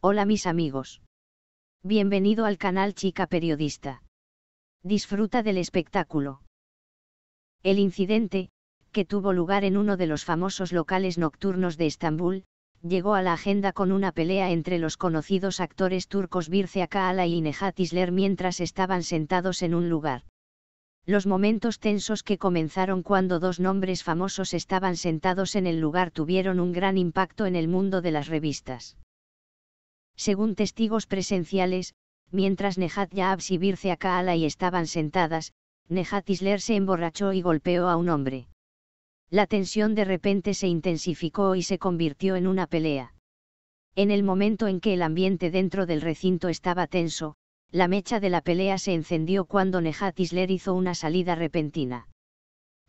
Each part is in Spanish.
Hola mis amigos. Bienvenido al canal Chica Periodista. Disfruta del espectáculo. El incidente, que tuvo lugar en uno de los famosos locales nocturnos de Estambul, llegó a la agenda con una pelea entre los conocidos actores turcos Birce Akala y Nehat Isler mientras estaban sentados en un lugar. Los momentos tensos que comenzaron cuando dos nombres famosos estaban sentados en el lugar tuvieron un gran impacto en el mundo de las revistas. Según testigos presenciales, mientras Nehat Yaabs y Birce y estaban sentadas, Nehat Isler se emborrachó y golpeó a un hombre. La tensión de repente se intensificó y se convirtió en una pelea. En el momento en que el ambiente dentro del recinto estaba tenso, la mecha de la pelea se encendió cuando Nehat Isler hizo una salida repentina.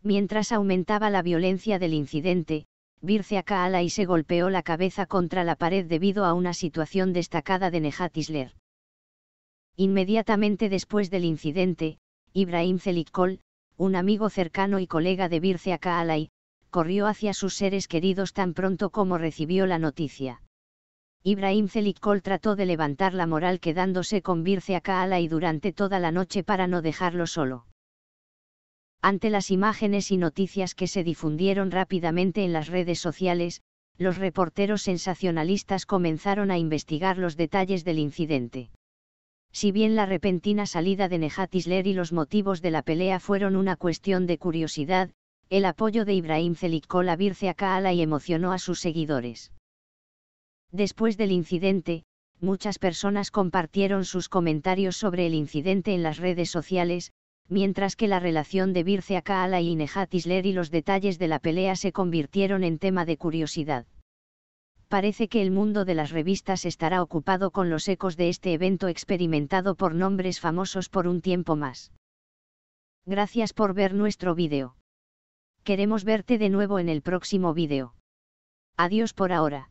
Mientras aumentaba la violencia del incidente, Virce se golpeó la cabeza contra la pared debido a una situación destacada de Nejat Isler. Inmediatamente después del incidente, Ibrahim Celikol, un amigo cercano y colega de Bircea Kaalay, corrió hacia sus seres queridos tan pronto como recibió la noticia. Ibrahim Celikol trató de levantar la moral quedándose con Bircea y durante toda la noche para no dejarlo solo. Ante las imágenes y noticias que se difundieron rápidamente en las redes sociales, los reporteros sensacionalistas comenzaron a investigar los detalles del incidente. Si bien la repentina salida de Nejat Isler y los motivos de la pelea fueron una cuestión de curiosidad, el apoyo de Ibrahim Çelikkol a Kaala y emocionó a sus seguidores. Después del incidente, muchas personas compartieron sus comentarios sobre el incidente en las redes sociales, mientras que la relación de Birce Kala y Nejat Isler y los detalles de la pelea se convirtieron en tema de curiosidad. Parece que el mundo de las revistas estará ocupado con los ecos de este evento experimentado por nombres famosos por un tiempo más. Gracias por ver nuestro vídeo. Queremos verte de nuevo en el próximo vídeo. Adiós por ahora.